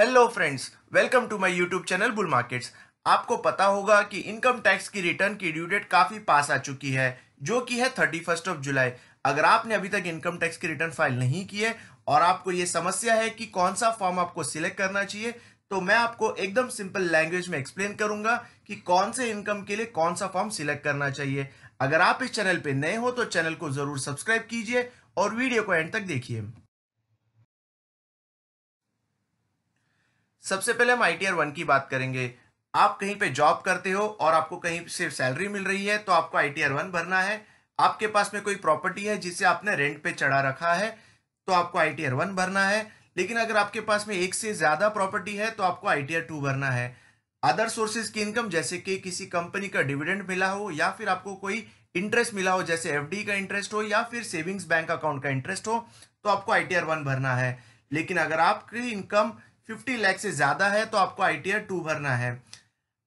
hello friends welcome to my YouTube channel bull markets आपको पता होगा कि इनकम टैक्स की रिटर्न की ड्यू डेट काफ़ी पास आ चुकी है जो कि है थर्टी फर्स्ट ऑफ जुलाई अगर आपने अभी तक इनकम टैक्स की रिटर्न फाइल नहीं की है और आपको ये समस्या है कि कौन सा फॉर्म आपको सिलेक्ट करना चाहिए तो मैं आपको एकदम सिंपल लैंग्वेज में एक्सप्लेन करूंगा कि कौन से इनकम के लिए कौन सा फॉर्म सिलेक्ट करना चाहिए अगर आप इस चैनल पर नए हो तो चैनल को जरूर सब्सक्राइब कीजिए और वीडियो को एंड तक देखिए सबसे पहले हम आईटीआर वन की बात करेंगे आप कहीं पे जॉब करते हो और आपको कहीं से सैलरी मिल रही है तो आपको आईटीआर वन भरना है आपके पास में कोई प्रॉपर्टी है जिसे आपने रेंट पे चढ़ा रखा है तो आपको आईटीआर वन भरना है लेकिन अगर आपके पास में एक से ज़्यादा प्रॉपर्टी है तो आपको आईटीआर टू भरना है अदर सोर्सेज की इनकम जैसे कि किसी कंपनी का डिविडेंड मिला हो या फिर आपको कोई इंटरेस्ट मिला हो जैसे एफ का इंटरेस्ट हो या फिर सेविंग्स बैंक अकाउंट का इंटरेस्ट हो तो आपको आईटीआर वन भरना है लेकिन अगर आपकी इनकम फिफ्टी लैख से ज़्यादा है तो आपको आई टी टू भरना है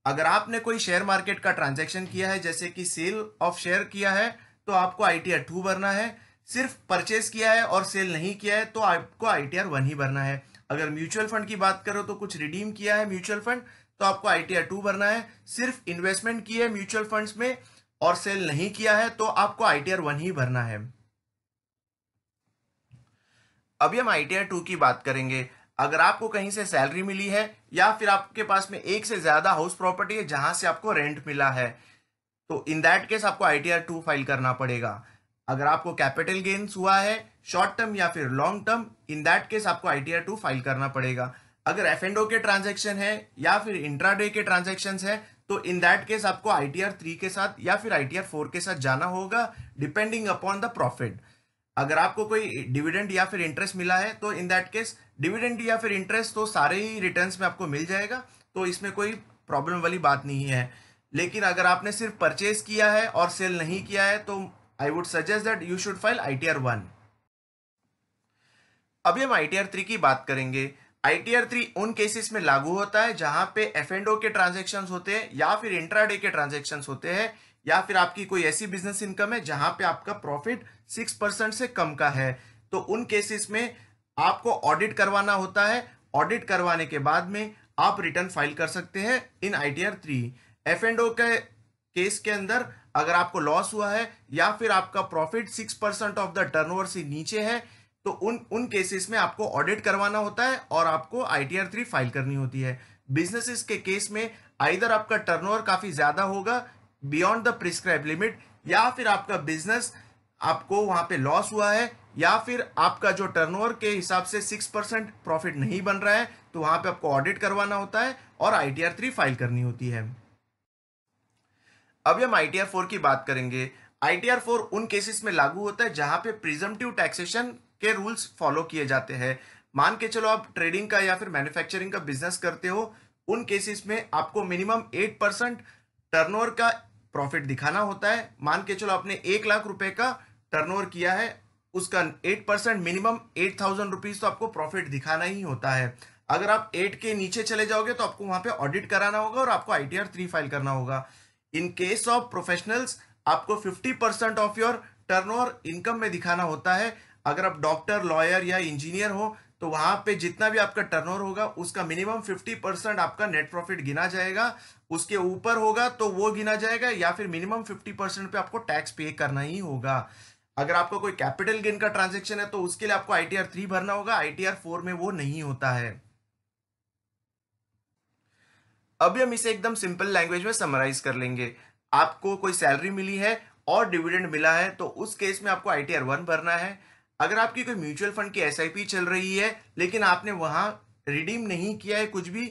अगर आपने कोई शेयर मार्केट का ट्रांजेक्शन किया है जैसे कि सेल ऑफ शेयर किया है तो आपको आई टी टू भरना है सिर्फ परचेस किया है और सेल नहीं किया है तो आपको आई टी वन ही भरना है अगर म्यूचुअल फंड की बात करो तो कुछ रिडीम किया है म्यूचुअल फंड तो आपको आई टी टू भरना है सिर्फ इन्वेस्टमेंट किया है म्यूचुअल फंड में और सेल नहीं किया है तो आपको आई टी वन ही भरना है अभी हम आई टी टू की बात करेंगे अगर आपको कहीं से सैलरी मिली है या फिर आपके पास में एक से ज्यादा हाउस प्रॉपर्टी है जहां से आपको रेंट मिला है तो इन दैट केस आपको आई टी टू फाइल करना पड़ेगा अगर आपको कैपिटल गेन्स हुआ है शॉर्ट टर्म या फिर long term in that case आपको आई टी टू फाइल करना पड़ेगा अगर एफ एंड ओ के ट्रांजेक्शन है या फिर इंट्राडे के ट्रांजेक्शन है तो इन दैट केस आपको आई टी आर थ्री के साथ या फिर आई टी आर फोर के साथ जाना होगा डिपेंडिंग अपॉन द प्रॉफिट अगर आपको कोई डिविडेंड या फिर इंटरेस्ट मिला है तो इन दैट केस डिविडेंड या फिर इंटरेस्ट तो सारे ही रिटर्न में आपको मिल जाएगा तो इसमें कोई प्रॉब्लम वाली बात नहीं है लेकिन अगर आपने सिर्फ परचेज किया है और सेल नहीं किया है तो I would suggest that you should file I T R one अभी हम आई टी आर थ्री की बात करेंगे आईटीआर थ्री उन केसेस में लागू होता है जहां पे एफ एंड ओ के ट्रांजेक्शन होते हैं या फिर इंट्राडे के ट्रांजेक्शन होते हैं या फिर आपकी कोई ऐसी बिजनेस इनकम है जहां पे आपका प्रॉफिट सिक्स परसेंट से कम का है तो उन केसेस में आपको ऑडिट करवाना होता है ऑडिट करवाने के बाद में आप रिटर्न फाइल कर सकते हैं in I T R three F and O के केस के अंदर अगर आपको लॉस हुआ है या फिर आपका profit six percent of the turnover से नीचे है तो उन उन केसेस में आपको ऑडिट करवाना होता है और आपको I T R three file करनी होती है बिजनेसेस के केस में आइधर आपका टर्नओवर काफ़ी ज़्यादा होगा बियॉन्ड द प्रिस्क्राइब लिमिट या फिर आपका बिजनेस आपको वहां पे लॉस हुआ है या फिर आपका जो टर्नओवर के हिसाब से सिक्स परसेंट प्रॉफिट नहीं बन रहा है तो वहां पे आपको ऑडिट करवाना होता है और I T R three file करनी होती है अभी हम आई टी आर फोर की बात करेंगे आई टी आर फोर उन केसेस में लागू होता है जहां पे प्रिजमटिव टैक्सेशन के रूल्स फॉलो किए जाते हैं मान के चलो आप ट्रेडिंग का या फिर मैन्युफैक्चरिंग का बिजनेस करते हो उन केसेस में आपको मिनिमम एट परसेंट टर्न का प्रॉफिट दिखाना होता है मान के चलो आपने एक लाख रुपए का टर्न किया है उसका eight percent minimum eight thousand rupees तो आपको प्रॉफिट दिखाना ही होता है अगर आप एट के नीचे चले जाओगे तो आपको वहां पे ऑडिट कराना होगा और आपको I T R three file करना होगा इन केस ऑफ प्रोफेशनल्स आपको fifty percent of your turn income में दिखाना होता है अगर आप डॉक्टर लॉयर या इंजीनियर हो तो वहां पे जितना भी आपका टर्नओवर होगा उसका मिनिमम 50 परसेंट आपका नेट प्रॉफिट गिना जाएगा उसके ऊपर होगा तो वो गिना जाएगा या फिर मिनिमम 50 परसेंट पे आपको टैक्स पे करना ही होगा अगर आपका कोई कैपिटल गेन का ट्रांजेक्शन है तो उसके लिए आपको आईटीआर थ्री भरना होगा आईटीआर फोर में वो नहीं होता है अभी हम इसे एकदम सिंपल लैंग्वेज में समराइज कर लेंगे आपको कोई सैलरी मिली है और डिविडेंड मिला है तो उस केस में आपको आईटीआर वन भरना है अगर आपकी कोई म्यूचुअल फंड की एस चल रही है लेकिन आपने वहां रिडीम नहीं किया है कुछ भी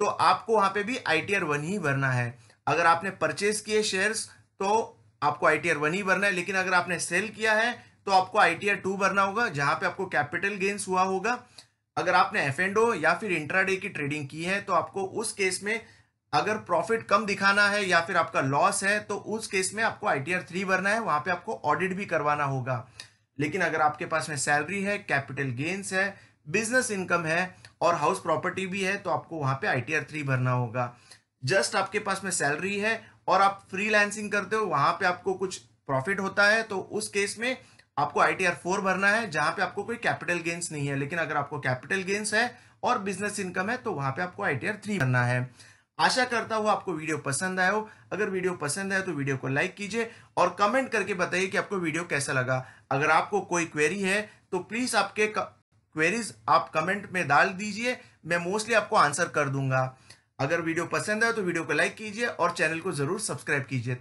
तो आपको वहां पे भी आई टी आर ही भरना है अगर आपने परचेज किए शेयर्स तो आपको आई टी ही भरना है लेकिन अगर आपने सेल किया है तो आपको आई टी टू भरना होगा जहां पे आपको कैपिटल गेंस हुआ होगा अगर आपने एफ एंड ओ या फिर इंट्राडे की ट्रेडिंग की है तो आपको उस केस में अगर प्रॉफिट कम दिखाना है या फिर आपका लॉस है तो उस केस में आपको आई टी आर थ्री भरना है वहां पे आपको ऑडिट भी करवाना होगा लेकिन अगर आपके पास में सैलरी है कैपिटल गेन्स है बिजनेस इनकम है और हाउस प्रॉपर्टी भी है तो आपको वहां पे आईटीआर थ्री भरना होगा जस्ट आपके पास में सैलरी है और आप फ्रीलांसिंग करते हो वहां पे आपको कुछ प्रॉफिट होता है तो उस केस में आपको आई टी फोर भरना है जहां पे आपको कोई कैपिटल गेंस नहीं है लेकिन अगर आपको कैपिटल गेंस है और बिजनेस इनकम है तो वहां पे आपको आई टी थ्री भरना है आशा करता हूं आपको वीडियो पसंद आया हो अगर वीडियो पसंद आया तो वीडियो को लाइक कीजिए और कमेंट करके बताइए कि आपको वीडियो कैसा लगा अगर आपको कोई क्वेरी है तो प्लीज आपके क्वेरीज आप कमेंट में डाल दीजिए मैं मोस्टली आपको आंसर कर दूंगा अगर वीडियो पसंद आया तो वीडियो को लाइक कीजिए और चैनल को जरूर सब्सक्राइब कीजिए